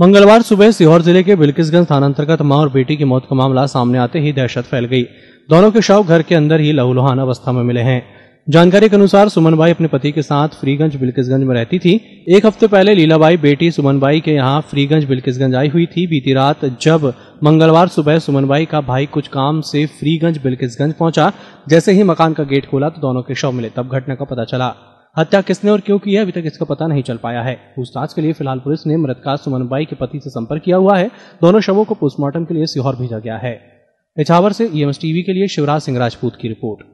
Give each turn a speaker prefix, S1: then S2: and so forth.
S1: मंगलवार सुबह सीहोर जिले के बिल्किसगंज थाना अंतर्गत मां और बेटी की मौत का मामला सामने आते ही दहशत फैल गई दोनों के शव घर के अंदर ही लहूलुहान अवस्था में मिले हैं जानकारी के अनुसार सुमनबाई अपने पति के साथ फ्रीगंज बिल्किसगंज में रहती थी एक हफ्ते पहले लीलाबाई बेटी सुमनबाई के यहाँ फ्रीगंज बिल्किसगंज आई हुई थी बीती रात जब मंगलवार सुबह सुमनबाई का भाई कुछ काम से फ्रीगंज बिल्किसगंज पहुंचा जैसे ही मकान का गेट खोला तो दोनों के शव मिले तब घटना का पता चला हत्या किसने और क्यों की है अभी तक इसका पता नहीं चल पाया है पूछताछ के लिए फिलहाल पुलिस ने मृतका सुमन बाई के पति से संपर्क किया हुआ है दोनों शवों को पोस्टमार्टम के लिए सीहोर भेजा गया है इछावर से ईएमएस e टीवी के लिए शिवराज सिंह राजपूत की रिपोर्ट